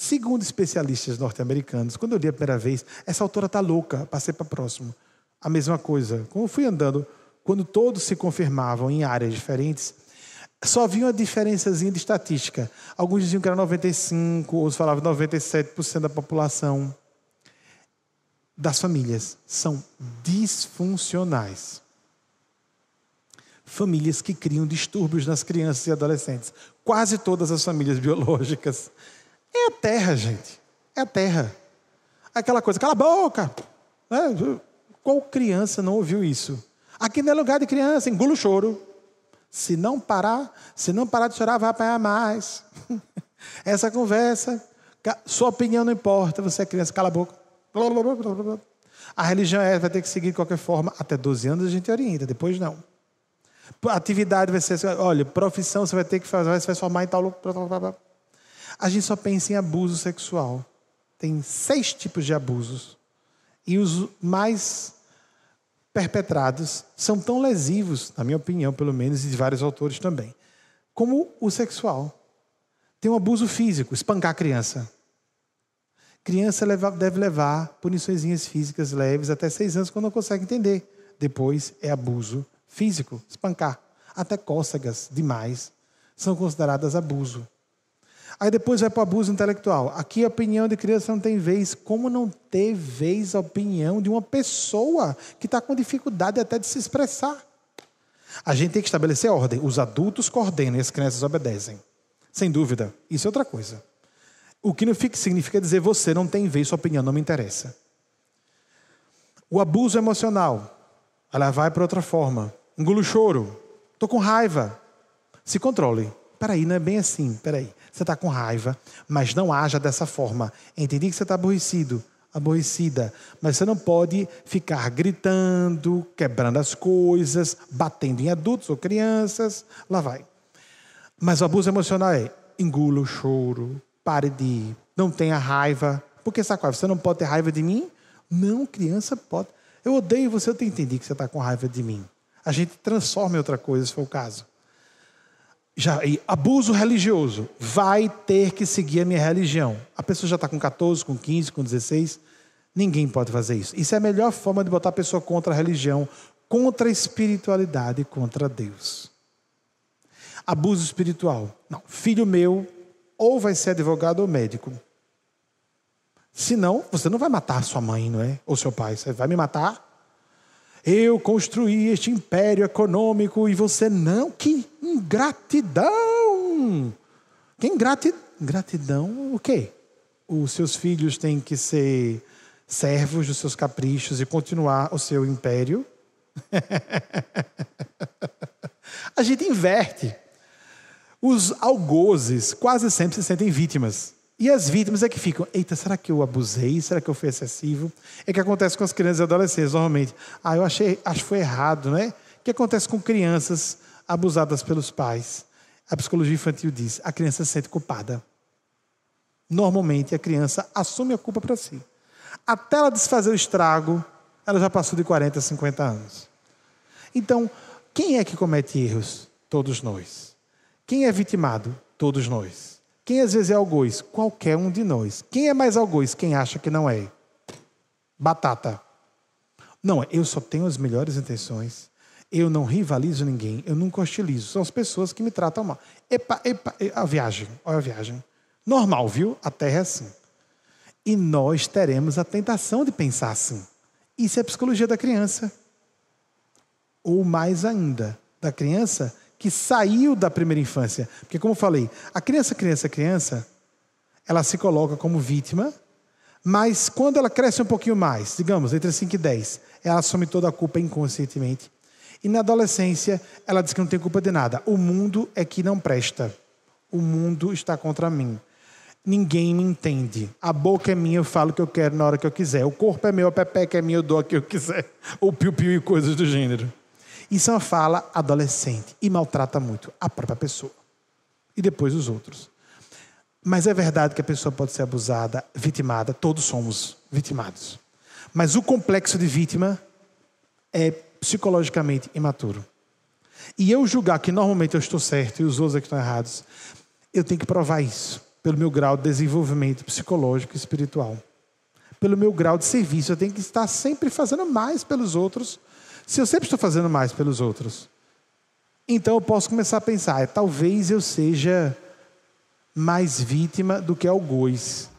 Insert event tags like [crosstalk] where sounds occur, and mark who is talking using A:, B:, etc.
A: Segundo especialistas norte-americanos, quando eu li a primeira vez, essa autora está louca, passei para próximo. A mesma coisa. Como eu fui andando, quando todos se confirmavam em áreas diferentes, só havia uma diferençazinha de estatística. Alguns diziam que era 95, outros falavam 97% da população das famílias são disfuncionais. Famílias que criam distúrbios nas crianças e adolescentes. Quase todas as famílias biológicas é a terra, gente. É a terra. Aquela coisa, cala a boca. Né? Qual criança não ouviu isso? Aqui não é lugar de criança, engula o choro. Se não parar, se não parar de chorar, vai apanhar mais. [laughs] Essa conversa, sua opinião não importa, você é criança, cala a boca. A religião é, vai ter que seguir de qualquer forma. Até 12 anos a gente orienta, depois não. Atividade vai ser, olha, profissão você vai ter que fazer, vai se transformar em tal. Blá, blá, blá. A gente só pensa em abuso sexual. Tem seis tipos de abusos. E os mais perpetrados são tão lesivos, na minha opinião, pelo menos, e de vários autores também, como o sexual. Tem um abuso físico, espancar a criança. Criança deve levar punições físicas leves até seis anos quando não consegue entender. Depois é abuso físico, espancar. Até cócegas demais são consideradas abuso. Aí depois vai para o abuso intelectual. Aqui a opinião de criança não tem vez. Como não ter vez a opinião de uma pessoa que está com dificuldade até de se expressar? A gente tem que estabelecer ordem. Os adultos coordenam e as crianças obedecem. Sem dúvida. Isso é outra coisa. O que não fica significa dizer você não tem vez, sua opinião não me interessa. O abuso emocional. Ela vai para outra forma. Engulo choro. Estou com raiva. Se controle. Peraí, não é bem assim. Peraí você está com raiva, mas não haja dessa forma. Entendi que você está aborrecido, aborrecida, mas você não pode ficar gritando, quebrando as coisas, batendo em adultos ou crianças, lá vai. Mas o abuso emocional é engula o choro, pare de ir, não tenha raiva. Porque, Sacoa, é? você não pode ter raiva de mim? Não, criança pode. Eu odeio você, eu te entendi que você está com raiva de mim. A gente transforma em outra coisa, se for o caso já, abuso religioso, vai ter que seguir a minha religião. A pessoa já está com 14, com 15, com 16. Ninguém pode fazer isso. Isso é a melhor forma de botar a pessoa contra a religião, contra a espiritualidade, contra Deus. Abuso espiritual. Não, filho meu ou vai ser advogado ou médico. Senão, você não vai matar sua mãe, não é? Ou seu pai. Você vai me matar? Eu construí este império econômico e você não. Que ingratidão! Que ingratidão. ingratidão o quê? Os seus filhos têm que ser servos dos seus caprichos e continuar o seu império? [laughs] A gente inverte. Os algozes quase sempre se sentem vítimas. E as vítimas é que ficam, eita, será que eu abusei? Será que eu fui excessivo? É que acontece com as crianças e adolescentes, normalmente. Ah, eu achei, acho que foi errado, né? O que acontece com crianças abusadas pelos pais? A psicologia infantil diz, a criança se sente culpada. Normalmente a criança assume a culpa para si. Até ela desfazer o estrago, ela já passou de 40, 50 anos. Então, quem é que comete erros? Todos nós. Quem é vitimado? Todos nós. Quem às vezes é algoz? Qualquer um de nós. Quem é mais algoz? Quem acha que não é? Batata. Não, eu só tenho as melhores intenções. Eu não rivalizo ninguém. Eu nunca hostilizo. São as pessoas que me tratam mal. Epa, epa, a viagem. Olha a viagem. Normal, viu? A Terra é assim. E nós teremos a tentação de pensar assim. Isso é psicologia da criança. Ou mais ainda, da criança que saiu da primeira infância. Porque, como eu falei, a criança, criança, criança, ela se coloca como vítima, mas quando ela cresce um pouquinho mais, digamos, entre 5 e 10, ela assume toda a culpa inconscientemente. E na adolescência, ela diz que não tem culpa de nada. O mundo é que não presta. O mundo está contra mim. Ninguém me entende. A boca é minha, eu falo o que eu quero na hora que eu quiser. O corpo é meu, a pepeca é minha, eu dou o que eu quiser. Ou piu-piu e coisas do gênero. Isso é uma fala adolescente e maltrata muito a própria pessoa e depois os outros. Mas é verdade que a pessoa pode ser abusada, vitimada, todos somos vitimados. Mas o complexo de vítima é psicologicamente imaturo. E eu julgar que normalmente eu estou certo e os outros é que estão errados, eu tenho que provar isso pelo meu grau de desenvolvimento psicológico e espiritual. Pelo meu grau de serviço, eu tenho que estar sempre fazendo mais pelos outros se eu sempre estou fazendo mais pelos outros, então eu posso começar a pensar: é, talvez eu seja mais vítima do que algoz.